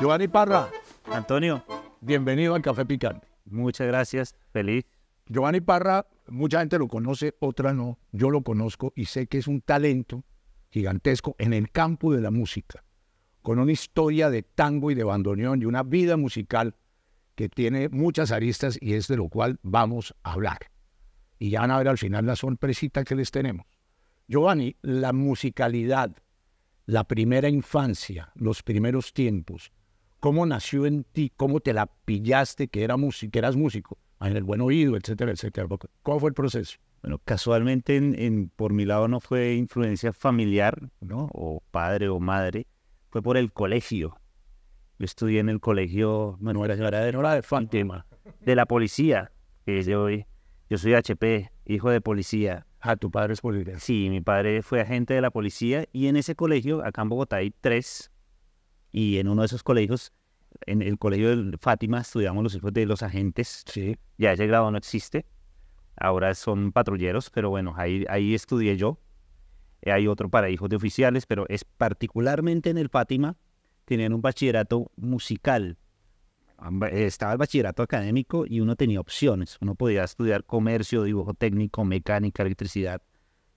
Giovanni Parra. Antonio. Bienvenido al Café Picante. Muchas gracias, feliz. Giovanni Parra, mucha gente lo conoce, otra no. Yo lo conozco y sé que es un talento gigantesco en el campo de la música, con una historia de tango y de bandoneón y una vida musical que tiene muchas aristas y es de lo cual vamos a hablar. Y ya van a ver al final la sorpresita que les tenemos. Giovanni, la musicalidad, la primera infancia, los primeros tiempos, cómo nació en ti, cómo te la pillaste que, era eras músico, en el buen oído, etcétera, etcétera. ¿Cómo fue el proceso? Bueno, casualmente por mi lado no fue influencia familiar, ¿no? O padre o madre, fue por el colegio. Yo estudié en el colegio, Manuel no de, no de la policía, que yo, yo soy HP, hijo de policía, Ah, tu padre es policía. Sí, mi padre fue agente de la policía y en ese colegio, acá en Bogotá hay tres, y en uno de esos colegios, en el colegio de Fátima, estudiamos los hijos de los agentes. Sí. Ya ese grado no existe. Ahora son patrulleros, pero bueno, ahí, ahí estudié yo. Hay otro para hijos de oficiales, pero es particularmente en el Fátima, tienen un bachillerato musical. Eh, estaba el bachillerato académico y uno tenía opciones. Uno podía estudiar comercio, dibujo técnico, mecánica, electricidad.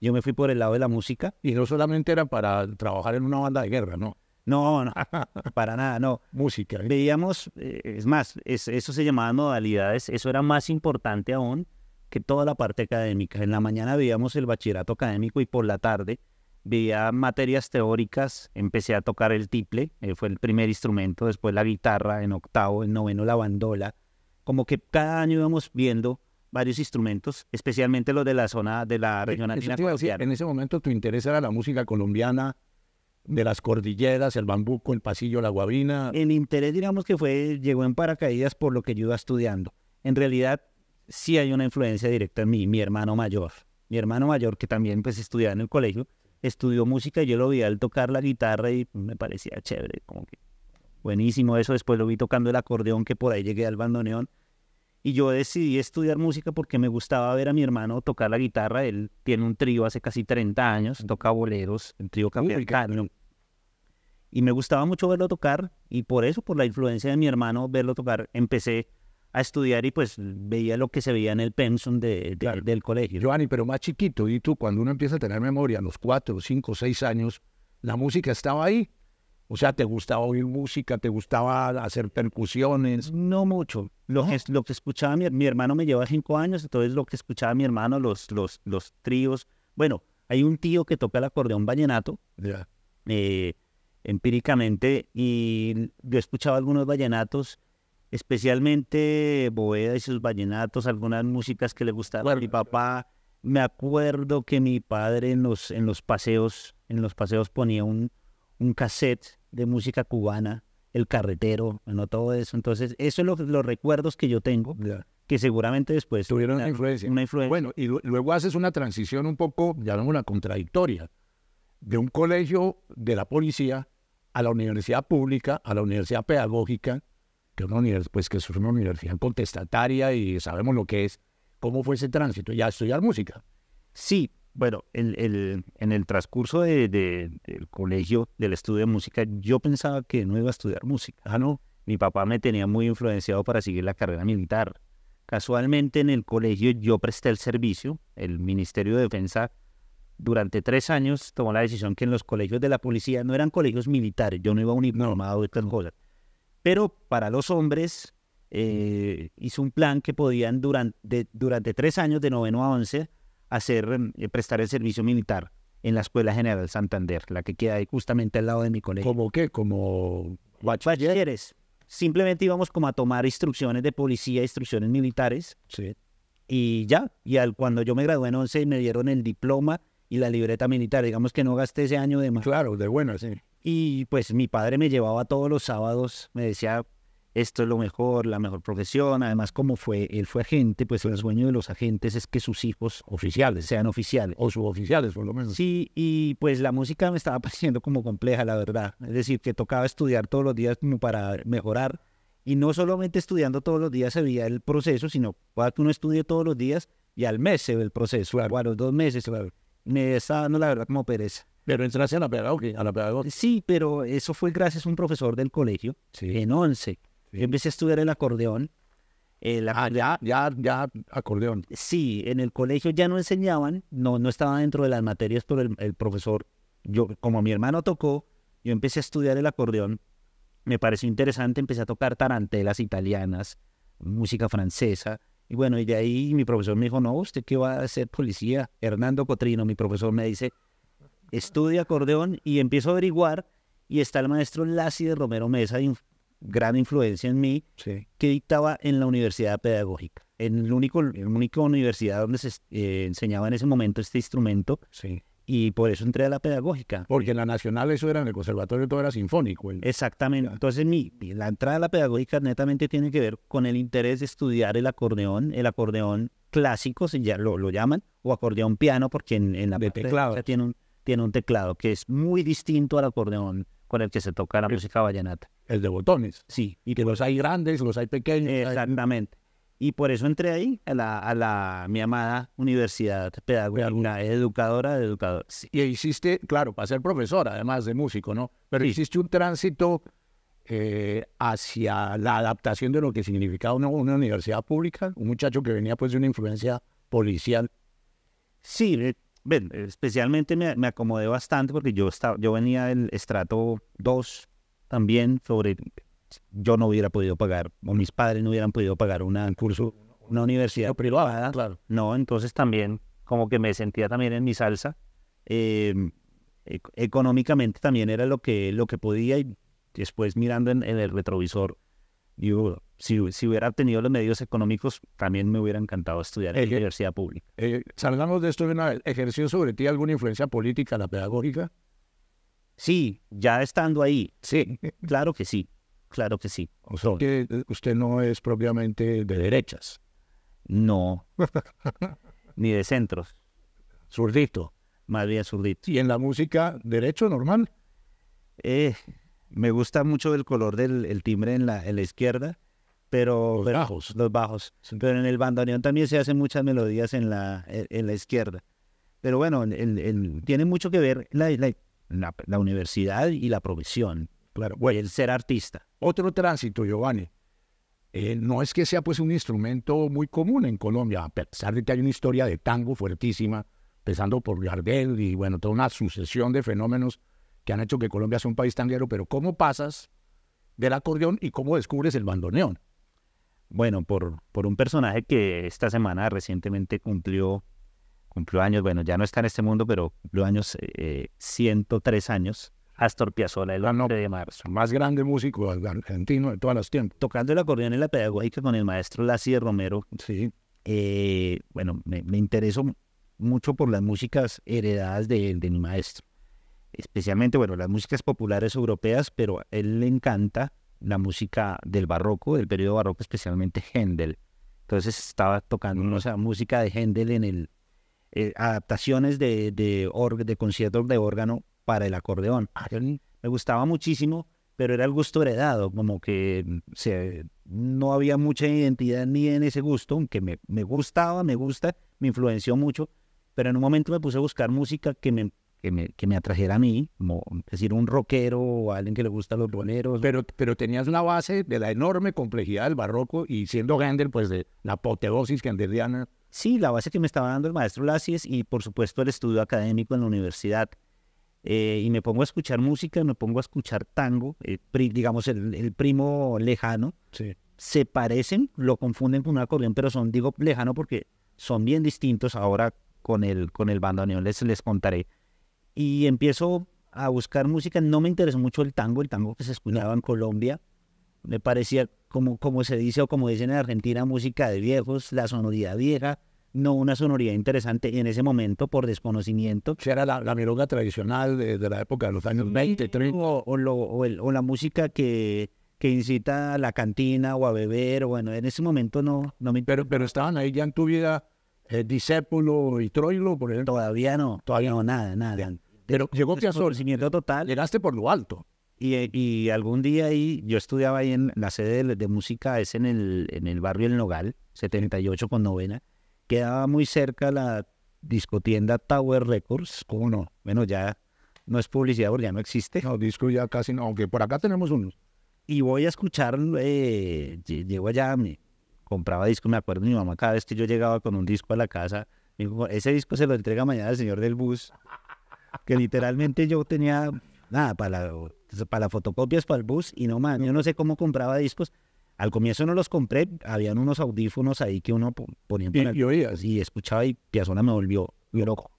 Yo me fui por el lado de la música. Y no solamente era para trabajar en una banda de guerra, ¿no? No, para nada, no. Música. Veíamos, eh, es más, eso se llamaba modalidades, eso era más importante aún que toda la parte académica. En la mañana veíamos el bachillerato académico y por la tarde veía materias teóricas, empecé a tocar el tiple, eh, fue el primer instrumento, después la guitarra, en octavo, en noveno la bandola, como que cada año íbamos viendo varios instrumentos, especialmente los de la zona de la eh, región andina En ese momento tu interés era la música colombiana, de las cordilleras, el bambuco, el pasillo, la guabina. El interés, digamos que fue, llegó en paracaídas por lo que yo iba estudiando. En realidad, sí hay una influencia directa en mí, mi hermano mayor. Mi hermano mayor, que también pues estudiaba en el colegio, estudió música, y yo lo vi al tocar la guitarra y me parecía chévere, como que buenísimo eso. Después lo vi tocando el acordeón, que por ahí llegué al bandoneón. Y yo decidí estudiar música porque me gustaba ver a mi hermano tocar la guitarra. Él tiene un trío hace casi 30 años, toca boleros, el trío Capricornio. Y me gustaba mucho verlo tocar y por eso, por la influencia de mi hermano, verlo tocar, empecé a estudiar y pues veía lo que se veía en el pensum del colegio. Giovanni, pero más chiquito, y tú, cuando uno empieza a tener memoria a los cuatro, cinco, seis años, la música estaba ahí. O sea, ¿te gustaba oír música? ¿Te gustaba hacer percusiones? No mucho. Lo, Que, lo que escuchaba mi, mi, hermano me lleva cinco años, entonces lo que escuchaba mi hermano, los, los, los tríos. Bueno, hay un tío que toca el acordeón vallenato. Eh, empíricamente y yo escuchaba algunos vallenatos especialmente Boeda y sus vallenatos, algunas músicas que le gustaban mi papá. Me acuerdo que mi padre en los, en los paseos, en los paseos ponía un, un cassette de música cubana, el carretero, bueno, todo eso. Entonces, eso es lo, los recuerdos que yo tengo, que seguramente después tuvieron una, influencia. Bueno, y luego haces una transición un poco, una contradictoria, de un colegio de la policía a la universidad pública, a la universidad pedagógica, que, pues, que es una universidad contestataria y sabemos lo que es, ¿cómo fue ese tránsito? ¿Ya estudiar música? Sí, bueno, en el transcurso de, de, del colegio, del estudio de música, yo pensaba que no iba a estudiar música. Ah, no. Mi papá me tenía muy influenciado para seguir la carrera militar. Casualmente en el colegio yo presté el servicio, el Ministerio de Defensa durante tres años tomó la decisión que en los colegios de la policía no eran colegios militares, yo no iba a uniformado de estas cosas, pero para los hombres eh, hizo un plan que podían durante, durante tres años, de noveno a once, hacer, mm, eh, prestar el servicio militar en la Escuela General Santander, la que queda ahí justamente al lado de mi colegio. ¿Cómo qué? ¿Como bachilleres? Simplemente íbamos como a tomar instrucciones de policía, instrucciones militares. Y ya, y al, cuando yo me gradué en once, me dieron el diploma y la libreta militar. Digamos que no gasté ese año de más. Claro, de bueno, sí. Y pues mi padre me llevaba todos los sábados, me decía, esto es lo mejor, la mejor profesión. Además, como fue, él fue agente, pues el sueño de los agentes es que sus hijos oficiales sean oficiales. O suboficiales, por lo menos. Sí, y pues la música me estaba pareciendo como compleja, la verdad. Es decir, que tocaba estudiar todos los días como para mejorar. Y no solamente estudiando todos los días se veía el proceso, sino para que uno estudie todos los días y al mes se ve el proceso, claro. o a los dos meses. Me estaba dando la verdad como pereza. Pero entraste a la pedagogía, a la Sí, pero eso fue gracias a un profesor del colegio, en once. Yo Empecé a estudiar el ah, acordeón. ya, ya, ya, acordeón. Sí, en el colegio ya no enseñaban, no, no estaba dentro de las materias, pero el, profesor, yo, como mi hermano tocó, yo empecé a estudiar el acordeón. Me pareció interesante, empecé a tocar tarantelas italianas, música francesa. Y bueno, y de ahí mi profesor me dijo, no, usted qué va a ser policía. Hernando Cotrino, mi profesor, me dice, estudio acordeón y empiezo a averiguar y está el maestro Lassi de Romero Mesa, de gran influencia en mí, que dictaba en la Universidad Pedagógica, en la único, universidad donde se eh, enseñaba en ese momento este instrumento. Y por eso entré a la pedagógica. Porque en la nacional eso era en el conservatorio, todo era sinfónico. Exactamente. Entonces mi, la entrada a la pedagógica netamente tiene que ver con el interés de estudiar el acordeón, el acordeón clásico, si ya lo, llaman, o acordeón piano, porque en, la de parte, tiene un, tiene un teclado que es muy distinto al acordeón con el que se toca la música vallenata. El de botones. Sí. Y que los hay grandes, los hay pequeños. Exactamente. Y por eso entré ahí, a la, mi amada universidad pedagógica, educadora de educadores. Y hiciste, claro, para ser profesora, además de músico, ¿no? Pero hiciste un tránsito eh, hacia la adaptación de lo que significaba una, universidad pública, un muchacho que venía pues de una influencia policial. Sí, especialmente me, acomodé bastante porque yo, estaba, yo venía del estrato 2 también sobre yo no hubiera podido pagar, o mis padres no hubieran podido pagar un curso, una universidad privada. Claro. No, entonces también como que me sentía también en mi salsa. Em, e, económicamente también era lo que, lo que podía y después mirando en, en el retrovisor, digo, si, hubiera tenido los medios económicos, también me hubiera encantado estudiar en la universidad pública. Eh, salgamos de esto de una vez. ¿Ejerció sobre ti alguna influencia política, la pedagógica? Sí, ya estando ahí. Sí. Claro que sí, claro que sí. Eh, usted no es propiamente de derechas. No. Ni de centros. Zurdito. Más bien zurdito. ¿Y en la música, derecho normal? Eh, me gusta mucho el color del timbre en la, en la izquierda pero los bajos. Los bajos. Pero en el bandoneón también se hacen muchas melodías en la, e, izquierda. Pero bueno, tiene mucho que ver la, la, universidad y la profesión. Claro, el ser artista. Otro tránsito, Giovanni. Eh, no es que sea pues un instrumento muy común en Colombia, a pesar de que hay una historia de tango fuertísima, empezando por Gardel y bueno, toda una sucesión de fenómenos que han hecho que Colombia sea un país tanguero, pero ¿cómo pasas del acordeón y cómo descubres el bandoneón? bueno, por, por un personaje que esta semana recientemente cumplió, cumplió años, bueno, ya no está en este mundo, pero cumplió años, eh, 103 años, Astor Piazzolla, el ah, de marzo. Más grande músico argentino de todas las tiempos. Tocando el acordeón en la pedagógica con el maestro Lacier Romero. Sí. Eh, bueno, me, me, interesó mucho por las músicas heredadas de, de mi maestro. Especialmente, bueno, las músicas populares europeas, pero a él le encanta la música del barroco, del periodo barroco, especialmente Händel. Entonces estaba tocando mm. música de Händel en el eh, adaptaciones de, de, conciertos de órgano para el acordeón. Ah, me gustaba muchísimo, pero era el gusto heredado, como que mm, no había mucha identidad ni en ese gusto, aunque me, me gustaba, me gusta, me influenció mucho, pero en un momento me puse a buscar música que me que me, que atrajera a mí, como es decir un rockero o alguien que le gusta los boleros. Pero, pero tenías una base de la enorme complejidad del barroco y siendo gander pues de la apoteosis ganderiana Sí, la base que me estaba dando el maestro Lassies y por supuesto el estudio académico en la universidad. Eh, y me pongo a escuchar música, me pongo a escuchar tango, eh, digamos el, primo lejano. Se parecen, lo confunden con una acordeón, pero son, digo, lejano porque son bien distintos. Ahora con el, con el bandoneón les, les contaré y empiezo a buscar música. No me interesó mucho el tango, el tango que se escuchaba en Colombia. Me parecía, como, como se dice o como dicen en Argentina, música de viejos, la sonoridad vieja, no una sonoridad interesante en ese momento por desconocimiento. O era la, la tradicional de, la época de los años 20, 30. O, la música que, que incita a la cantina o a beber. Bueno, en ese momento no, no me... Pero, pero estaban ahí ya en tu vida eh, y Troilo, por ejemplo. Todavía no, todavía no, nada, nada. Pero llegó Piazzolla. Conocimiento total. Llegaste por lo alto. Y, y, algún día ahí, yo estudiaba ahí en la sede de, música, es en el, en el barrio El Nogal, 78 con novena. Quedaba muy cerca la discotienda Tower Records. ¿Cómo no? Bueno, ya no es publicidad porque ya no existe. No, disco ya casi no, aunque por acá tenemos unos. Y voy a escuchar, eh, llego allá, me compraba disco, me acuerdo mi mamá cada vez que yo llegaba con un disco a la casa, dijo, ese disco se lo entrega mañana el señor del bus que literalmente yo tenía nada para, pues, para fotocopias, para el bus y no más. Yo no sé cómo compraba discos. Al comienzo no los compré, habían unos audífonos ahí que uno ponía y, escuchaba y Piazona me volvió loco.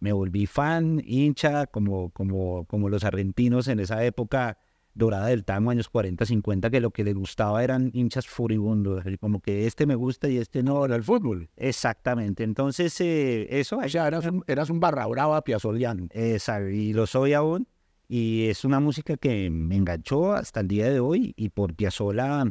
Me volví fan, hincha, como, como, como los argentinos en esa época dorada del tango años 40, 50, que lo que le gustaba eran hinchas furibundos, como que este me gusta y este no. Era el fútbol. Exactamente, entonces eh, eso... O sea, eras un, eras un barra brava piazoliano. y lo soy aún, y es una música que me enganchó hasta el día de hoy, y por Piazzolla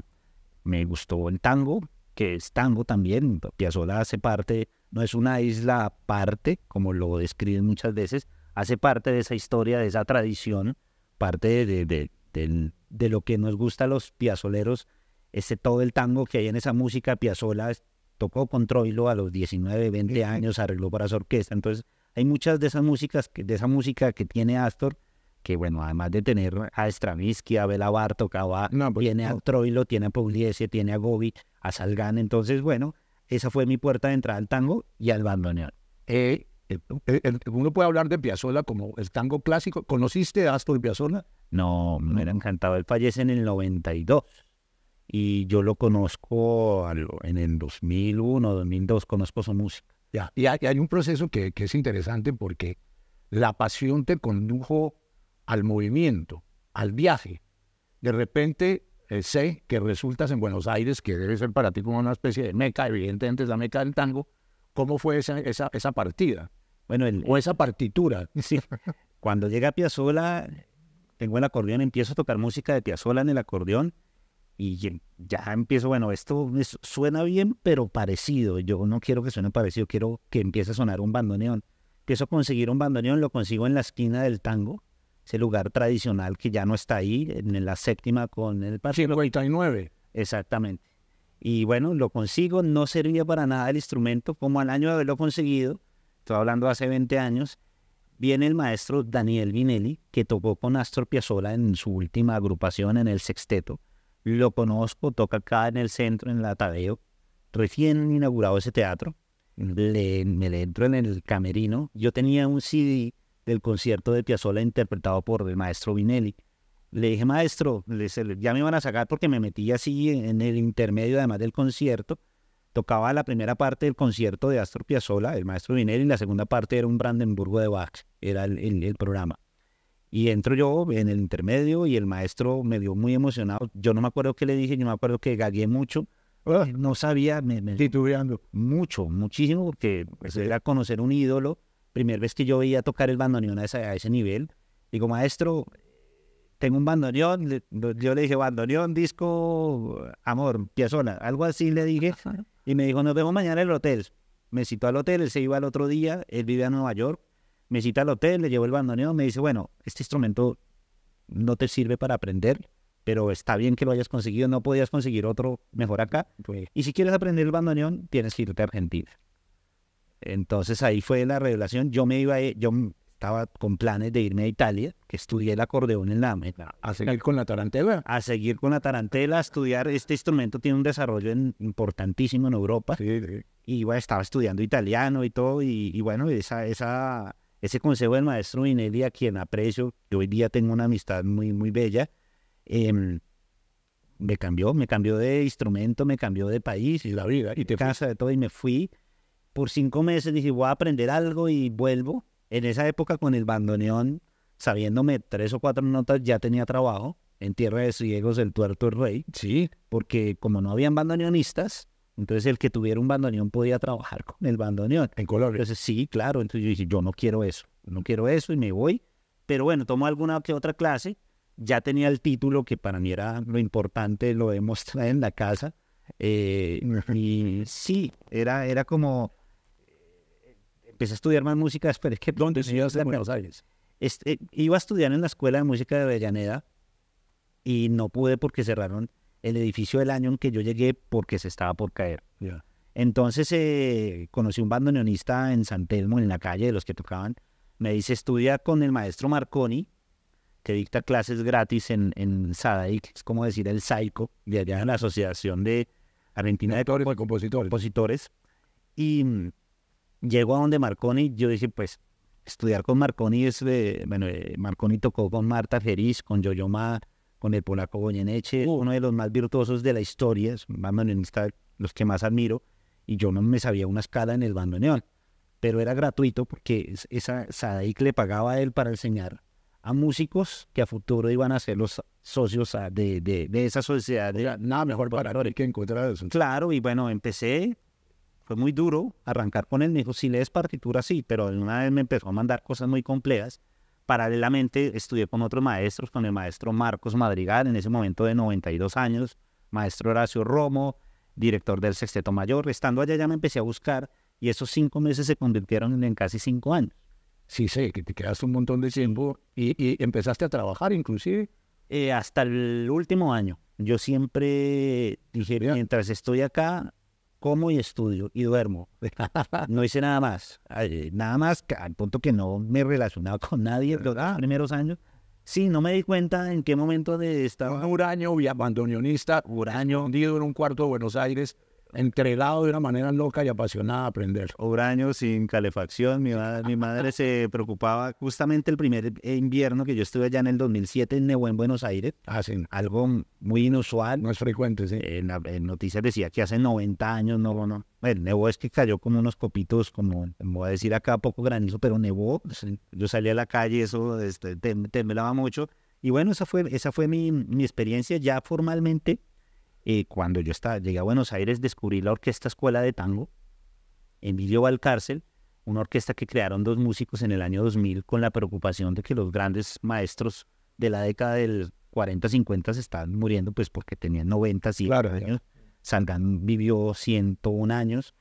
me gustó el tango, que es tango también, Piazzolla hace parte, no es una isla aparte, como lo describen muchas veces, hace parte de esa historia, de esa tradición, parte de, de lo que nos gusta a los piazoleros, ese, todo el tango que hay en esa música, piazola, tocó con Troilo a los 19, 20 años, arregló para su orquesta, entonces hay muchas de esas músicas, que, de esa música que tiene Astor, que bueno, además de tener a Stravinsky, a Bela tocaba no, pues, a Troilo, tiene a Pugliese, tiene a Gobi, a Salgan, entonces bueno, esa fue mi puerta de entrada al tango y al bandoneón. Eh, eh, eh uno puede hablar de piazola como el tango clásico. ¿Conociste a Astor Piazola? No, me hubiera encantado. Él fallece en el 92 y yo lo conozco en el 2001, 2002, conozco su música. Ya, y hay, un proceso que, es interesante porque la pasión te condujo al movimiento, al viaje. De repente eh, sé que resultas en Buenos Aires, que debe ser para ti como una especie de meca, evidentemente es la meca del tango. ¿Cómo fue esa, esa, esa partida? Bueno, o esa partitura. Cuando llega a Piazzolla, tengo el acordeón, empiezo a tocar música de Piazzolla en el acordeón y ya empiezo, bueno, esto suena bien, pero parecido. Yo no quiero que suene parecido, quiero que empiece a sonar un bandoneón. Empiezo a conseguir un bandoneón, lo consigo en la esquina del tango, ese lugar tradicional que ya no está ahí, en la séptima con el parque. nueve... Exactamente. Y bueno, lo consigo, no servía para nada el instrumento, como al año de haberlo conseguido, estoy hablando hace 20 años, Viene el maestro Daniel Vinelli, que tocó con Astor Piazzolla en su última agrupación en el sexteto. Lo conozco, toca acá en el centro, en la Atadeo. Recién inaugurado ese teatro, me le entro en el camerino. Yo tenía un CD del concierto de Piazzolla interpretado por el maestro Vinelli. Le dije, maestro, ya me van a sacar porque me metí así en el intermedio, además del concierto. Tocaba la primera parte del concierto de Astor Piazzolla, el maestro Vinelli, y la segunda parte era un Brandenburgo de Bach, era el, el, programa. Y entro yo en el intermedio y el maestro me dio muy emocionado. Yo no me acuerdo qué le dije, yo me acuerdo que gagué mucho. Ah. Eh, no sabía, me, titubeando. Mucho, muchísimo, porque pues, era conocer un ídolo. Primera vez que yo veía tocar el bandoneón a ese, a ese nivel. Digo, maestro, tengo un bandoneón. yo le dije, bandoneón, disco, amor, piazola. Algo así le dije. Y me dijo, nos vemos mañana en el hotel. Me citó al hotel, él se iba al otro día, él vive a Nueva York. Me cita al hotel, le llevó el bandoneón, me dice, bueno, este instrumento no te sirve para aprender, pero está bien que lo hayas conseguido, no podías conseguir otro mejor acá. Pues y si quieres aprender el bandoneón, tienes que irte a Argentina. Entonces ahí fue la revelación. Yo me iba, eh, yo estaba con planes de irme a Italia, que estudié el acordeón en la meta. Ah, a seguir con la tarantela. A seguir con la tarantela, a estudiar. Este instrumento tiene un desarrollo importantísimo en Europa. Sí, Y bueno, estaba estudiando italiano y todo. Y, bueno, esa, ese consejo del maestro Vinelli, a quien aprecio, que hoy día tengo una amistad muy, muy bella, em, me cambió, me cambió de instrumento, me cambió de país. Y la vida. Y te casa de todo y me fui. Por cinco meses dije, voy a aprender algo y vuelvo en esa época con el bandoneón, sabiéndome tres o cuatro notas, ya tenía trabajo en Tierra de Ciegos, del tuerto el rey. Sí. Porque como no habían bandoneonistas, entonces el que tuviera un bandoneón podía trabajar con el bandoneón. En color. Entonces sí, claro. Entonces yo dije, yo no quiero eso, no quiero eso y me voy. Pero bueno, tomo alguna que otra clase. Ya tenía el título que para mí era lo importante, lo demostré en la casa. Eh, y sí, era, era como empecé a estudiar más música después es que... ¿Dónde estudiaste en Buenos Aires? Este, iba a estudiar en la Escuela de Música de Avellaneda y no pude porque cerraron el edificio del año en que yo llegué porque se estaba por caer. Entonces eh, conocí un bando neonista en San Telmo, en la calle, de los que tocaban. Me dice, estudia con el maestro Marconi, que dicta clases gratis en, en es como decir el SAICO, de allá en la Asociación de Argentina de, Compositores. compositores. Y mm, llego a donde Marconi, yo dije, pues, estudiar con Marconi es, de... bueno, eh, Marconi tocó con Marta Feriz, con Yoyoma, con el polaco Goyeneche, uh. uno de los más virtuosos de la historia, es los que más admiro, y yo no me sabía una escala en el bandoneón, pero era gratuito porque esa Sadaik le pagaba a él para enseñar a músicos que a futuro iban a ser los socios ah, de, de, esa sociedad. era nada mejor para que encontrar eso. Claro, y bueno, empecé fue muy duro arrancar con él. Me si lees partitura, sí, pero una vez me empezó a mandar cosas muy complejas. Paralelamente estudié con otros maestros, con el maestro Marcos Madrigal, en ese momento de 92 años, maestro Horacio Romo, director del Sexteto Mayor. Estando allá ya me empecé a buscar y esos cinco meses se convirtieron en casi cinco años. Sí, sé, que te quedaste un montón de tiempo y, empezaste a trabajar inclusive. Eh, hasta el último año. Yo siempre dije, mientras estoy acá, como y estudio y duermo. No hice nada más. Nada más al punto que no me relacionaba con nadie los primeros años. Sí, no me di cuenta en qué momento de estaba. Un huraño abandonionista, huraño, hundido en un cuarto de Buenos Aires, entregado de una manera loca y apasionada a aprender. Obraño sin calefacción, mi, madre, mi madre se preocupaba justamente el primer invierno que yo estuve allá en el 2007 en en Buenos Aires. Ah, sí. Algo muy inusual. No es frecuente, sí. En, noticias decía que hace 90 años, no, no. Bueno, nevó es que cayó como unos copitos, como voy a decir acá, poco granizo, pero nevó. Yo salí a la calle, eso este, temblaba mucho. Y bueno, esa fue, esa fue mi, mi experiencia ya formalmente eh, cuando yo estaba, llegué a Buenos Aires, descubrí la Orquesta Escuela de Tango, Emilio Valcárcel, una orquesta que crearon dos músicos en el año 2000 con la preocupación de que los grandes maestros de la década del 40, 50 se estaban muriendo, pues porque tenían 90, 100 años. vivió 101 años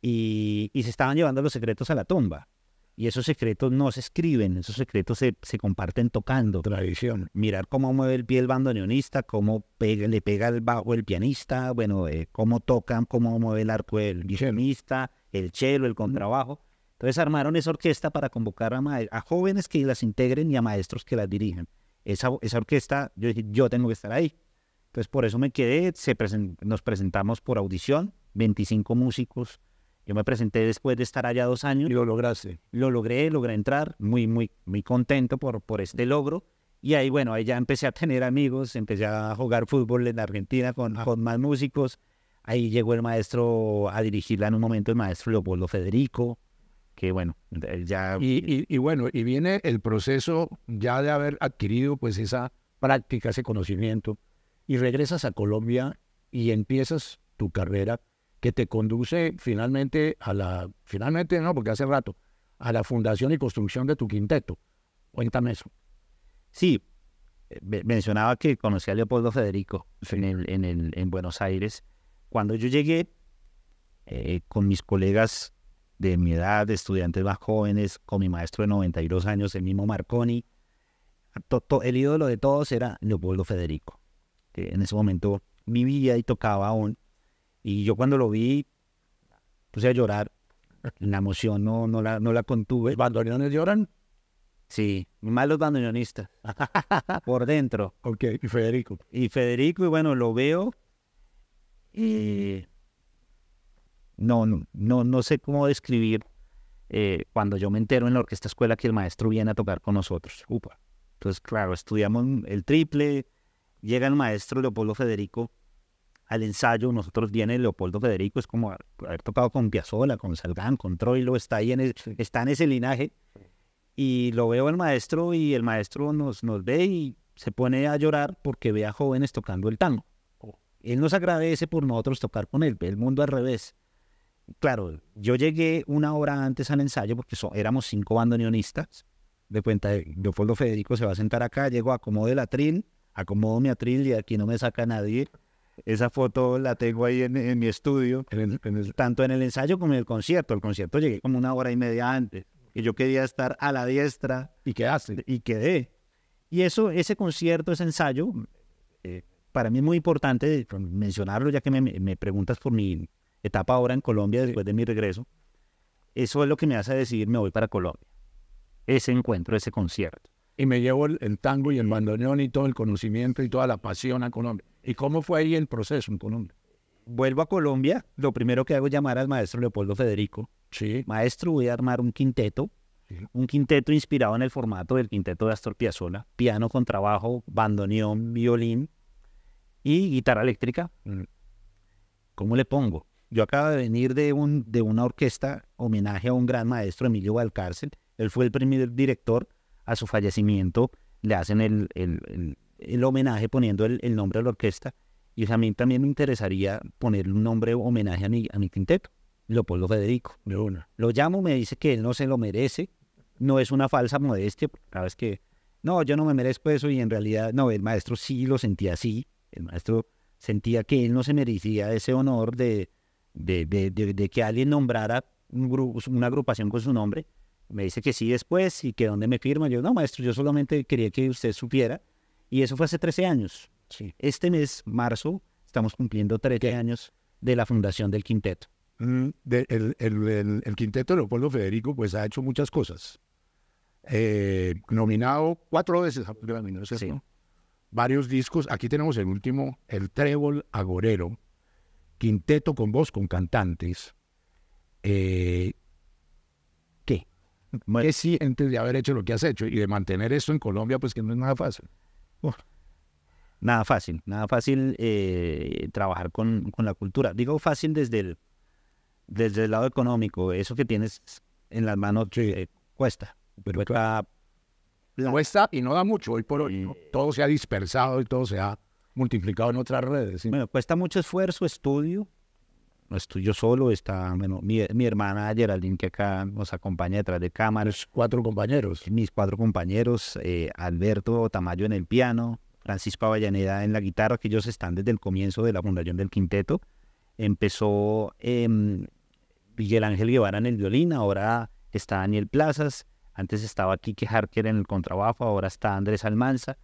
y, y se estaban llevando los secretos a la tumba. Y esos secretos no se escriben, esos secretos se, comparten tocando. Tradición. Mirar cómo mueve el pie el bandoneonista, cómo pega, le pega el bajo el pianista, bueno, eh, cómo tocan, cómo mueve el arco el violinista, el chelo, el contrabajo. Entonces armaron esa orquesta para convocar a, a jóvenes que las integren y a maestros que las dirigen. Esa, esa orquesta, yo yo tengo que estar ahí. Entonces por eso me quedé, nos presentamos por audición, 25 músicos yo me presenté después de estar allá dos años. Y lo lograste. Lo logré, logré entrar, muy, muy, muy contento por, por este logro. Y ahí, bueno, ahí ya empecé a tener amigos, empecé a jugar fútbol en Argentina con, ah. con más músicos. Ahí llegó el maestro a dirigirla en un momento, el maestro Leopoldo Federico, que bueno, ya... Y, y, bueno, y viene el proceso ya de haber adquirido pues esa práctica, ese conocimiento, y regresas a Colombia y empiezas tu carrera que te conduce finalmente a la, finalmente no, porque hace rato, a la fundación y construcción de tu quinteto. Cuéntame eso. Sí, eh, mencionaba que conocí a Leopoldo Federico en, Buenos Aires. Cuando yo llegué eh, con mis colegas de mi edad, estudiantes más jóvenes, con mi maestro de 92 años, el mismo Marconi, el ídolo de todos era Leopoldo Federico, que en ese momento vivía y tocaba aún, y yo cuando lo vi, puse a llorar. La emoción no, no, la, no la contuve. ¿Los bandoneones lloran? Sí, más los bandoneonistas. por dentro. Ok, y Federico. Y Federico, y bueno, lo veo. No, no, no, sé cómo describir eh, cuando yo me entero en la orquesta escuela que el maestro viene a tocar con nosotros. Upa. Entonces, claro, estudiamos el triple, llega el maestro Leopoldo Federico al ensayo, nosotros viene Leopoldo Federico, es como haber tocado con Piazzola, con Salgán, con Troilo, está ahí en en ese linaje. Y lo veo el maestro y el maestro nos, nos ve y se pone a llorar porque ve a jóvenes tocando el tango. Oh. Él nos agradece por nosotros tocar con él, ve el mundo al revés. Claro, yo llegué una hora antes al ensayo porque éramos cinco bandoneonistas. De cuenta, eh, Leopoldo Federico se va a sentar acá, llego, acomodo el atril, acomodo mi atril y aquí no me saca nadie. Esa foto la tengo ahí en, mi estudio, tanto en el ensayo como en el concierto. El concierto llegué como una hora y media antes, que yo quería estar a la diestra. ¿Y quedaste? Y quedé. Y eso, ese concierto, ese ensayo, eh, para mí es muy importante mencionarlo, ya que me, preguntas por mi etapa ahora en Colombia después de mi regreso. Eso es lo que me hace decidir me voy para Colombia. Ese encuentro, ese concierto. Y me llevo el, el tango y el bandoneón y todo el conocimiento y toda la pasión a Colombia. ¿Y cómo fue ahí el proceso en Colombia? Vuelvo a Colombia, lo primero que hago es llamar al maestro Leopoldo Federico. Sí. Maestro, voy a armar un quinteto. Un quinteto inspirado en el formato del quinteto de Astor Piazzolla, piano con trabajo, bandoneón, violín y guitarra eléctrica. Mm. ¿Cómo le pongo? Yo acabo de venir de, un, de una orquesta homenaje a un gran maestro, Emilio Valcárcel. Él fue el primer director. A su fallecimiento le hacen el el homenaje poniendo el, nombre de la orquesta. Y a mí también me interesaría ponerle un nombre homenaje a mi, a mi quinteto, lo Federico. De una. Lo llamo, me dice que él no se lo merece. No es una falsa modestia, cada vez que, no, yo no me merezco eso. Y en realidad, no, el maestro sí lo sentía así. El maestro sentía que él no se merecía ese honor de, de, que alguien nombrara un grupo, una agrupación con su nombre. Me dice que sí después y que dónde me firma. Yo, no, maestro, yo solamente quería que usted supiera y eso fue hace 13 años. Este mes, marzo, estamos cumpliendo 13 años de la fundación del quinteto. Mm, el, Quinteto el, Leopoldo Federico pues ha hecho muchas cosas. Eh, nominado cuatro veces a Varios discos. Aquí tenemos el último, el Trébol Agorero. Quinteto con voz, con cantantes. Eh, ¿Qué? ¿Qué antes de haber hecho lo que has hecho y de mantener esto en Colombia? Pues que no es nada fácil nada fácil, nada fácil eh, trabajar con, con, la cultura. Digo fácil desde el, desde el lado económico, eso que tienes en las manos eh, cuesta. Pero cuesta, y no da mucho hoy por hoy. Todo se ha dispersado y todo se ha multiplicado en otras redes. Bueno, cuesta mucho esfuerzo, estudio, no estoy yo solo, está mi, mi, hermana Geraldine que acá nos acompaña detrás de cámaras. cuatro compañeros. Mis cuatro compañeros, eh, Alberto Tamayo en el piano, Francisco Avellaneda en la guitarra, que ellos están desde el comienzo de la fundación del quinteto. Empezó em, Miguel Ángel Guevara en el violín, ahora está Daniel Plazas, antes estaba Kike Harker en el contrabajo, ahora está Andrés Almanza.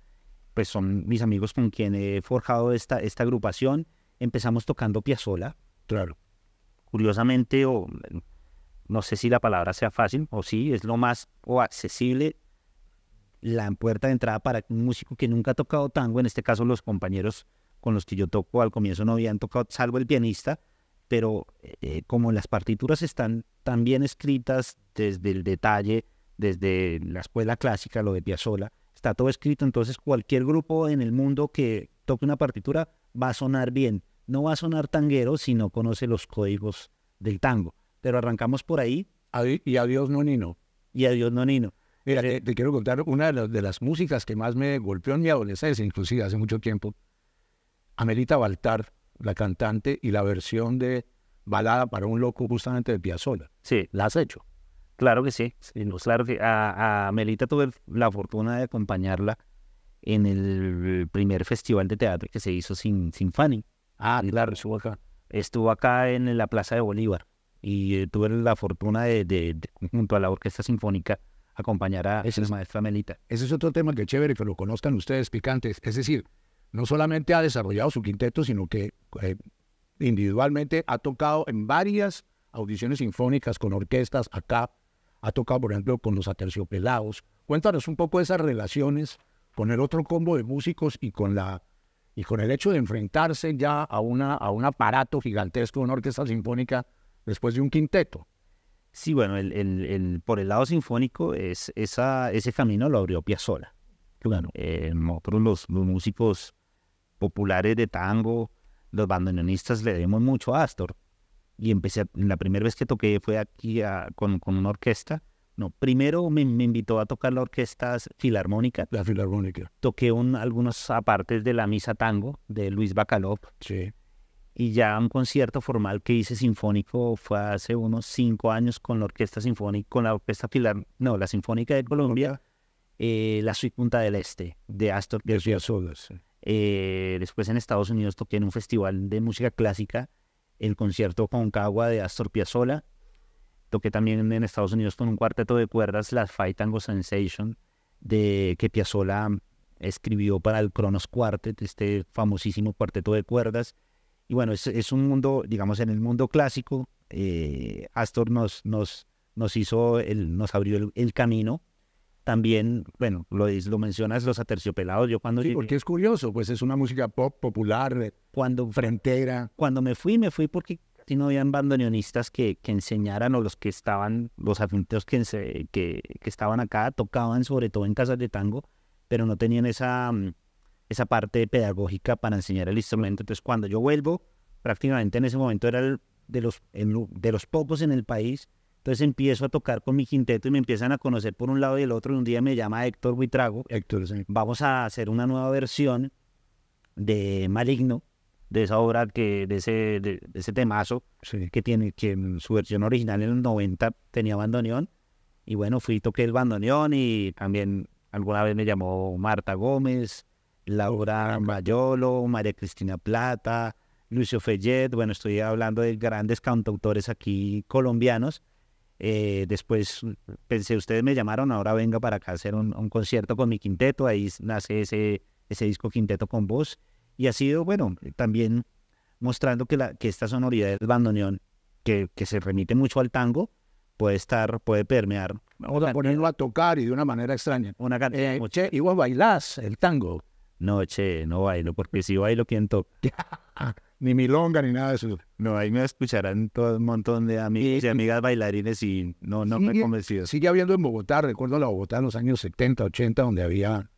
Pues son mis amigos con quien he forjado esta, esta agrupación. Empezamos tocando piazola. Claro. Curiosamente, o no sé si la palabra sea fácil, o sí, es lo más o accesible la puerta de entrada para un músico que nunca ha tocado tango, en este caso los compañeros con los que yo toco al comienzo no habían tocado, salvo el pianista, pero eh, eh, como las partituras están tan bien escritas desde el detalle, desde la escuela clásica, lo de Piazzolla, está todo escrito, entonces cualquier grupo en el mundo que toque una partitura va a sonar bien. No va a sonar tanguero si no conoce los códigos del tango. Pero arrancamos por ahí. y adiós, Nonino. Y adiós, Nonino. Mira, te, quiero contar una de las, músicas que más me golpeó en mi adolescencia, inclusive hace mucho tiempo. Amelita Baltar, la cantante, y la versión de Balada para un Loco, justamente de Piazzolla. Sí. ¿La has hecho? Claro que sí. a, Amelita tuve la fortuna de acompañarla en el primer festival de teatro que se hizo sin, sin Fanny. Ah, claro, estuvo acá. Estuvo acá en la Plaza de Bolívar y eh, tuve la fortuna de, junto a la Orquesta Sinfónica, acompañar a esa maestra Melita. Ese es otro tema que es chévere que lo conozcan ustedes, picantes. Es decir, no solamente ha desarrollado su quinteto, sino que eh, individualmente ha tocado en varias audiciones sinfónicas con orquestas acá. Ha tocado, por ejemplo, con los Aterciopelados. Cuéntanos un poco esas relaciones con el otro combo de músicos y con la y con el hecho de enfrentarse ya a, una, a un aparato gigantesco, una orquesta sinfónica, después de un quinteto. Sí, bueno, el, el, por el lado sinfónico, es, esa, ese camino lo abrió Piazzolla. Bueno, eh, nosotros los, músicos populares de tango, los bandoneonistas, le debemos mucho a Astor. Y empecé, la primera vez que toqué fue aquí con, una orquesta, no, primero me, invitó a tocar la orquesta filarmónica. La filarmónica. Toqué un, algunos apartes de la misa tango de Luis Bacalop Sí. Y ya un concierto formal que hice sinfónico fue hace unos cinco años con la orquesta sinfónica, con la orquesta no, la sinfónica de Colombia, eh, la suite Punta del Este de Astor. Piazzolla eh, después en Estados Unidos toqué en un festival de música clásica el concierto con Cagua de Astor Piazzolla Toqué también en Estados Unidos con un cuarteto de cuerdas, la Fight Tango Sensation, de que Piazzolla escribió para el Kronos Quartet, este famosísimo cuarteto de cuerdas. Y bueno, es, un mundo, digamos, en el mundo clásico, eh, Astor nos, nos, nos hizo, el, nos abrió el, camino también, bueno, lo, lo mencionas, los aterciopelados. Yo cuando sí, porque es curioso, pues es una música pop popular, cuando, frontera. Cuando me fui, me fui porque y no habían bandoneonistas que, que enseñaran o los que estaban, los adultos que, que, que, estaban acá tocaban sobre todo en casas de tango, pero no tenían esa, mm, esa parte pedagógica para enseñar el instrumento. Entonces cuando yo vuelvo, prácticamente en ese momento era de, los, de los pocos en el país, entonces empiezo a tocar con mi quinteto y me empiezan a conocer por un lado y el otro. Y un día me llama Héctor Huitrago Héctor, Vamos a hacer una nueva versión de Maligno de esa obra, que de ese, de, ese temazo, que tiene que en su versión original en el 90 tenía bandoneón. Y bueno, fui toqué el bandoneón y también alguna vez me llamó Marta Gómez, Laura ah, Mayolo, María Cristina Plata, Lucio Fellet. Bueno, estoy hablando de grandes cantautores aquí colombianos. Eh, después pensé, ustedes me llamaron, ahora venga para acá a hacer un, concierto con mi quinteto. Ahí nace ese, ese disco Quinteto con Voz y ha sido, bueno, también mostrando que, la, que esta sonoridad del bandoneón, que, que se remite mucho al tango, puede estar, puede permear. Vamos a ponerlo a tocar y de una manera extraña. Una eh, che, y vos bailás el tango. No, che, no bailo, porque si bailo, ¿quién toca? ni milonga, ni nada de eso. No, ahí me escucharán todo un montón de amigos y, amigas bailarines y no, no me he convencido. Sigue habiendo en Bogotá, recuerdo la Bogotá en los años 70, 80, donde había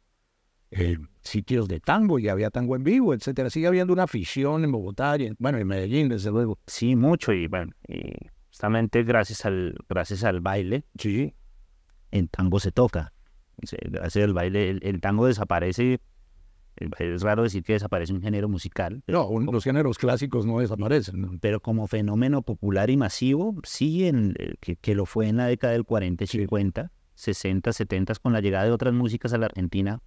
eh, sitios de tango y había tango en vivo, etcétera. Sigue habiendo una afición en Bogotá y en, bueno, en Medellín, desde luego. Sí, mucho y bueno, y justamente gracias al, gracias al baile, sí. en tango se toca. Gracias al baile, el, tango desaparece es raro decir que desaparece un género musical. No, los géneros clásicos no desaparecen. Pero como fenómeno popular y masivo, sí, eh, que, lo fue en la década del 40, 50, 60, 70, con la llegada de otras músicas a la Argentina,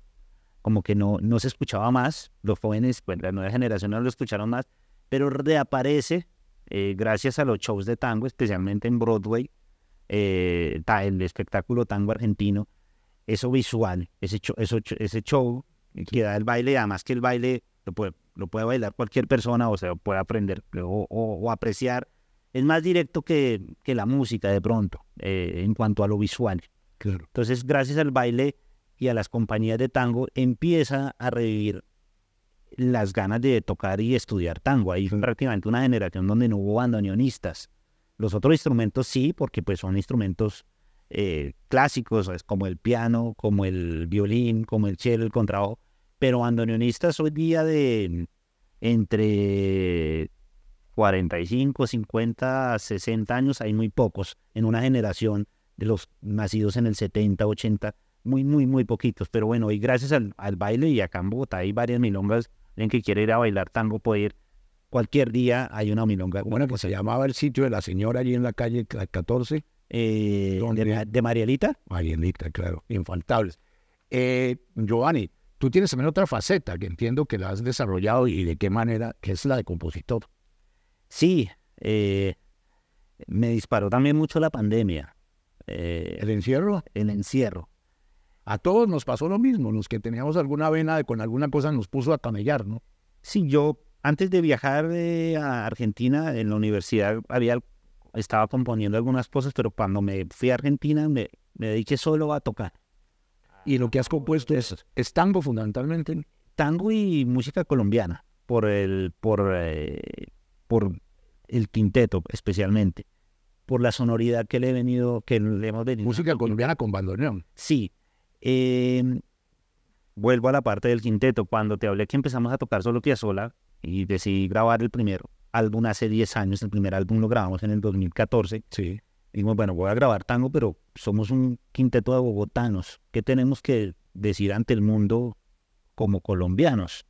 como que no, no se escuchaba más, los jóvenes, pues, la nueva generación no lo escucharon más, pero reaparece eh, gracias a los shows de tango, especialmente en Broadway, eh, el espectáculo tango argentino, eso visual, ese show, eso, ese show que da el baile, además que el baile lo puede, lo puede bailar cualquier persona o sea lo puede aprender o, apreciar. Es más directo que, que la música de pronto eh, en cuanto a lo visual. Claro. Entonces, gracias al baile y a las compañías de tango, empieza a revivir las ganas de tocar y estudiar tango. fue prácticamente una generación donde no hubo bandoneonistas. Los otros instrumentos sí, porque pues son instrumentos eh, clásicos, como el piano, como el violín, como el chelo el contrabajo, pero bandoneonistas hoy día de entre 45, 50, 60 años hay muy pocos en una generación de los nacidos en el 70, 80 muy, muy, muy poquitos. Pero bueno, y gracias al, baile y acá en Bogotá hay varias milongas. Alguien que quiere ir a bailar tango puede ir. Cualquier día hay una milonga. Bueno, que se llamaba el sitio de la señora allí en la calle 14. Eh, de, Marielita. Marielita, claro. Infaltables. Eh, Giovanni, tú tienes también otra faceta que entiendo que la has desarrollado y de qué manera, que es la de compositor. Sí, eh, me disparó también mucho la pandemia. Eh, ¿El encierro? El encierro. A todos nos pasó lo mismo, los que teníamos alguna vena de, con alguna cosa nos puso a camellar, ¿no? Sí, yo antes de viajar eh, a Argentina, en la universidad había, estaba componiendo algunas cosas, pero cuando me fui a Argentina me, me dije solo a tocar. Y lo que has compuesto es, tango fundamentalmente. Tango y música colombiana, por el, por, eh, por el quinteto especialmente, por la sonoridad que le he venido, que le hemos venido. Música colombiana con bandoneón. Sí, Em, vuelvo a la parte del quinteto. Cuando te hablé que empezamos a tocar solo sola y decidí grabar el primer álbum hace 10 años, el primer álbum lo grabamos en el 2014. Sí. Dijimos, bueno, voy a grabar tango, pero somos un quinteto de bogotanos. ¿Qué tenemos que decir ante el mundo como colombianos?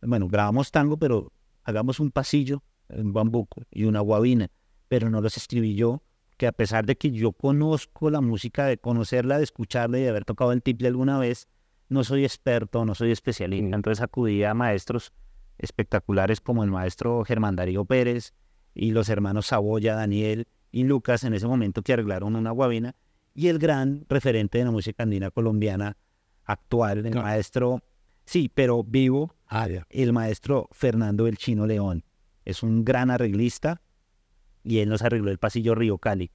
Bueno, grabamos tango, pero hagamos un pasillo, un bambuco y una guabina. Pero no los escribí yo, que a pesar de que yo conozco la música, de conocerla, de escucharla y de haber tocado el tiple alguna vez, no soy experto, no soy especialista. Mm. Entonces acudí a maestros espectaculares como el maestro Germán Darío Pérez y los hermanos Saboya, Daniel y Lucas en ese momento que arreglaron una guabina y el gran referente de la música andina colombiana actual, el maestro, sí, pero vivo, ah, el maestro Fernando el Chino León. Es un gran arreglista, y él nos arregló el pasillo Río Cali.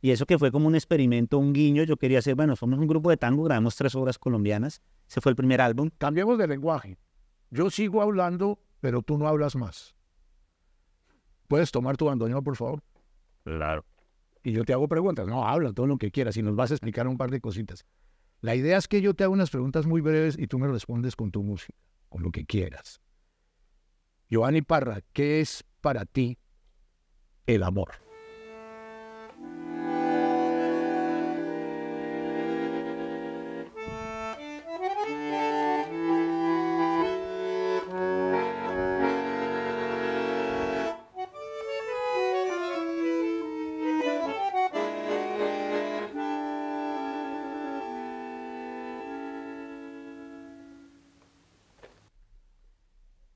Y eso que fue como un experimento, un guiño, yo quería hacer, bueno, somos un grupo de tango, grabamos tres obras colombianas, ...se fue el primer álbum. Cambiemos de lenguaje. Yo sigo hablando, pero tú no hablas más. ¿Puedes tomar tu bandoneón, por favor? Claro. Y yo te hago preguntas. No, habla todo lo que quieras y nos vas a explicar un par de cositas. La idea es que yo te haga unas preguntas muy breves y tú me respondes con tu música, con lo que quieras. Giovanni Parra, ¿qué es para ti el amor.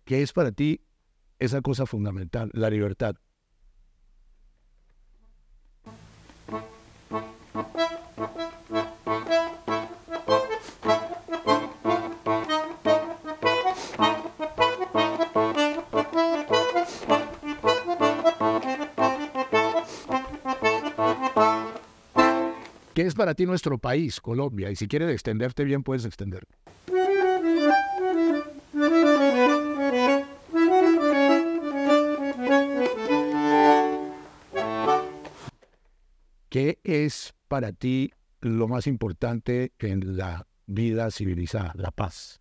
¿Qué es para ti esa cosa fundamental, la libertad? ¿Qué es para ti nuestro país, Colombia? Y si quieres extenderte bien, puedes extender. ¿Qué es para ti lo más importante en la vida civilizada? La paz.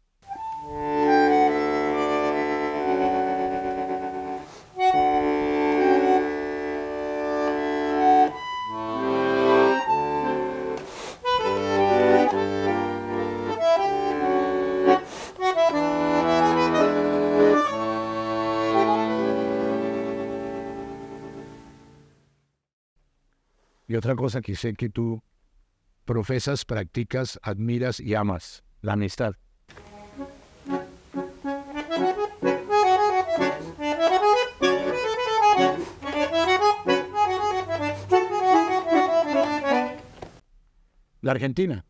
Y otra cosa que sé que tú profesas, practicas, admiras y amas, la amistad. La Argentina.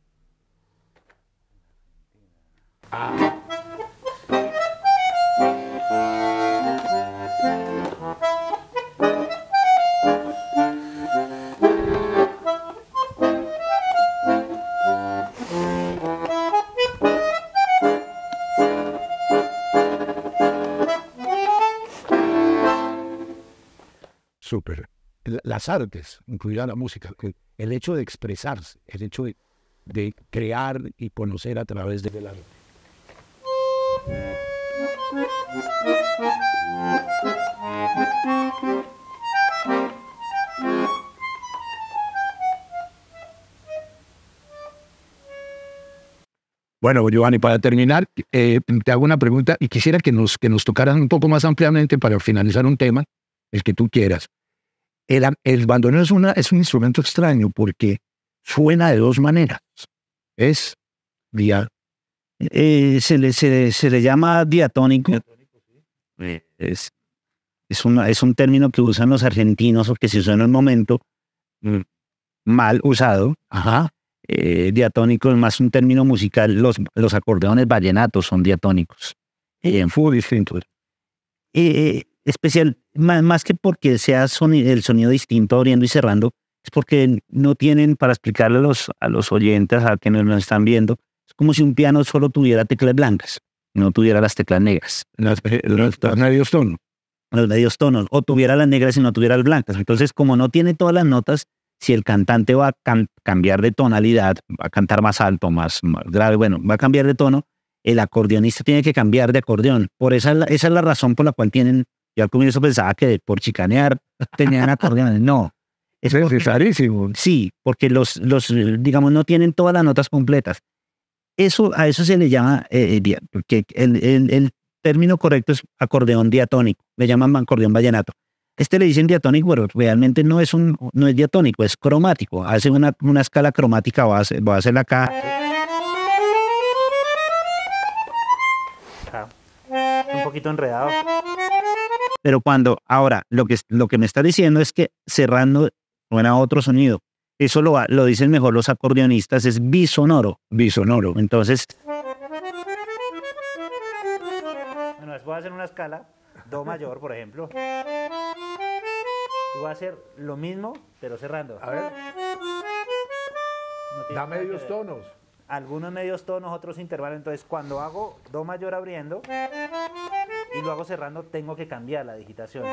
las artes, incluida la música, el hecho de expresarse, el hecho de, crear y conocer a través del arte. Bueno, Giovanni, para terminar, eh, te hago una pregunta y quisiera que nos, que nos tocaras un poco más ampliamente para finalizar un tema, el que tú quieras. El, el bandoneón es, una, es un instrumento extraño porque suena de dos maneras. Es dia, eh, se, le, se, llama diatónico. diatónico eh, sí. es, una, es un término que usan los argentinos porque si suena un momento mm, mal usado. Eh, diatónico es más un término musical. Los, los acordeones vallenatos son diatónicos. y en fútbol distinto especial, más, más que porque sea el sonido distinto abriendo y cerrando, es porque no tienen para explicarle a los, a los oyentes, a quienes nos están viendo, es como si un piano solo tuviera teclas blancas, no tuviera las teclas negras. Las, eh, los, medios tonos. Los medios tonos, o tuviera las negras y no tuviera las blancas. Entonces, como no tiene todas las notas, si el cantante va a cambiar de tonalidad, va a cantar más alto, más, más, grave, bueno, va a cambiar de tono, el acordeonista tiene que cambiar de acordeón. Por esa, esa es la razón por la cual tienen yo al comienzo pensaba que por chicanear tenían acordeón, No. Es, es Sí, porque los, los, digamos, no tienen todas las notas completas. Eso, a eso se le llama, porque eh, eh, el, el, término correcto es acordeón diatónico, le llaman acordeón vallenato. Este le dicen diatónico, pero realmente no es, un, no es diatónico, es cromático. Hace una, una escala cromática, va a hacerla va a hacer la Un poquito enredado. Pero cuando, ahora, lo que, lo que me está diciendo es que cerrando suena otro sonido. Eso lo, lo dicen mejor los acordeonistas, es bisonoro. Bisonoro. Entonces... Bueno, después voy a hacer una escala, do mayor, por ejemplo. voy a hacer lo mismo, pero cerrando. A ver. da medios tonos. Algunos medios tonos, otros intervalos. Entonces, cuando hago do mayor abriendo y lo hago cerrando, tengo que cambiar la digitación.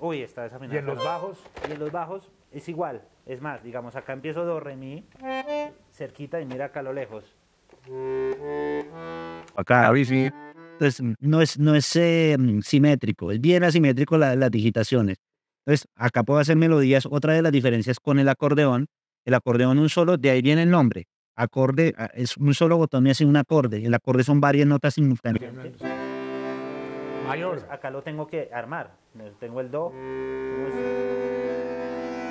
Uy, está final ¿Y en los bajos? Y en los bajos es igual. Es más, digamos, acá empiezo do, re, mi, cerquita y mira acá a lo lejos. Acá, sí. Entonces, pues, no es, no es eh, simétrico, es bien asimétrico la, las digitaciones. Entonces, acá puedo hacer melodías. Otra de las diferencias con el acordeón, el acordeón un solo, de ahí viene el nombre. Acorde ah, es un solo botón y hace un acorde. El acorde son varias notas simultáneas. Acá lo tengo que armar. Tengo el do.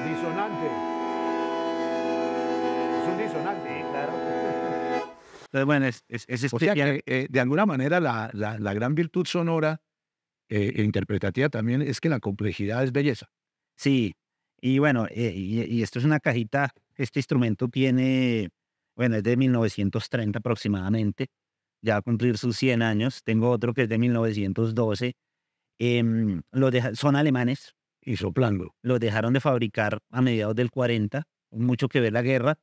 Disonante. Es un disonante. claro. Entonces, bueno, es, es, este, eh, de alguna manera la, gran virtud sonora eh, e interpretativa también es que la complejidad es belleza. Sí, y bueno, eh, y, esto es una cajita, este instrumento tiene, bueno, es de 1930 aproximadamente, ya a cumplir sus 100 años. Tengo otro que es de 1912. Em, son alemanes. Y soplando. Lo dejaron de fabricar a mediados del 40, mucho que ver la guerra.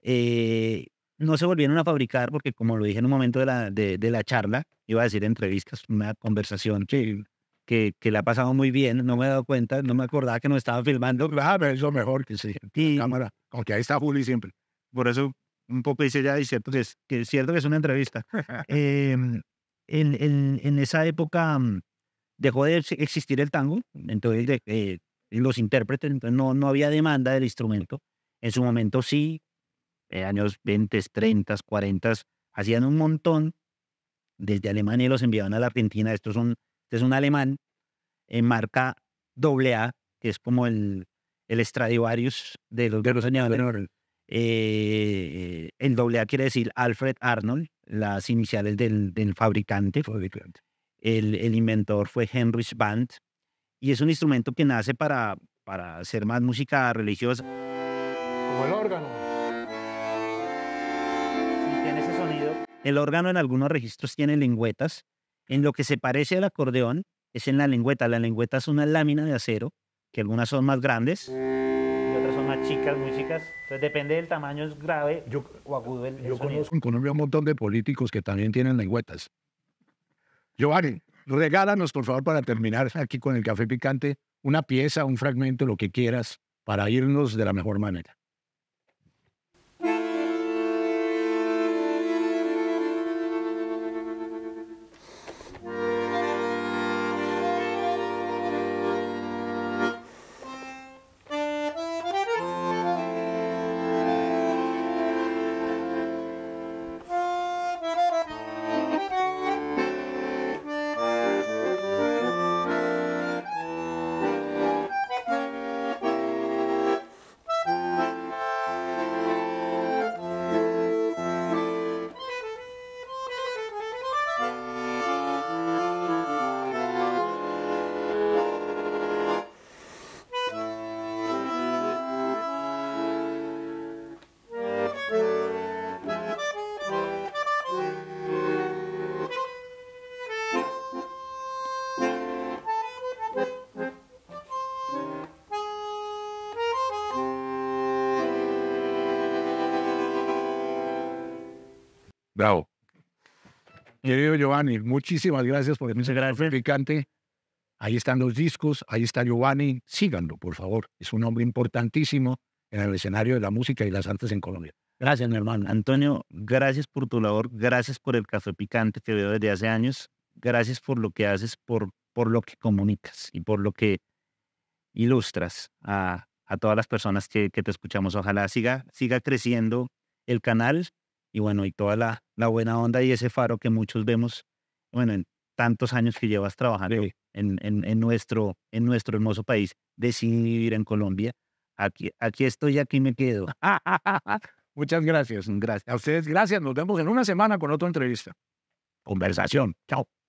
Eh, no se volvieron a fabricar porque, como lo dije en un momento de la, de, la charla, iba a decir entrevistas, una conversación sí. que, que la ha pasado muy bien, no me he dado cuenta, no me acordaba que no estaba filmando. claro ah, pero eso mejor que sí, y, cámara, aunque ahí está Juli siempre. Por eso un poco dice ya, cierto que es, cierto que es una entrevista. Em, en, en, en, esa época mm, dejó de existir el tango, entonces de, eh, los intérpretes, no, no había demanda del instrumento. En su momento sí, eh, años 20, 30, 40, hacían un montón desde Alemania y los enviaban a la Argentina. Esto es un, este es un alemán en eh, marca AA, que es como el, el Stradivarius de los, de los el eh, doble A quiere decir Alfred Arnold, las iniciales del, del fabricante. El, el, inventor fue Heinrich Band y es un instrumento que nace para, para hacer más música religiosa. Como el órgano. tiene ese sonido. El órgano en algunos registros tiene lengüetas. En lo que se parece al acordeón es en la lengüeta. La lengüeta es una lámina de acero, que algunas son más grandes chicas, muy chicas. depende del tamaño, es grave yo, o agudo Yo conozco en Colombia un montón de políticos que también tienen lengüetas. Giovanni, regálanos, por favor, para terminar aquí con el café picante, una pieza, un fragmento, lo que quieras, para irnos de la mejor manera. Bravo. Querido Giovanni, muchísimas gracias por el gracias. picante. Ahí están los discos, ahí está Giovanni. Síganlo, por favor. Es un hombre importantísimo en el escenario de la música y las artes en Colombia. Gracias, mi hermano. Antonio, gracias por tu labor, gracias por el café picante que veo desde hace años, gracias por lo que haces por por lo que comunicas y por lo que ilustras a, a todas las personas que, que, te escuchamos. Ojalá siga, siga creciendo el canal y bueno, y toda la, la buena onda y ese faro que muchos vemos, bueno, en tantos años que llevas trabajando en, en, nuestro, en nuestro hermoso país, decidí vivir en Colombia. Aquí, aquí estoy, aquí me quedo. Muchas gracias. Gracias. A ustedes, gracias. Nos vemos en una semana con otra entrevista. Conversación. Chao.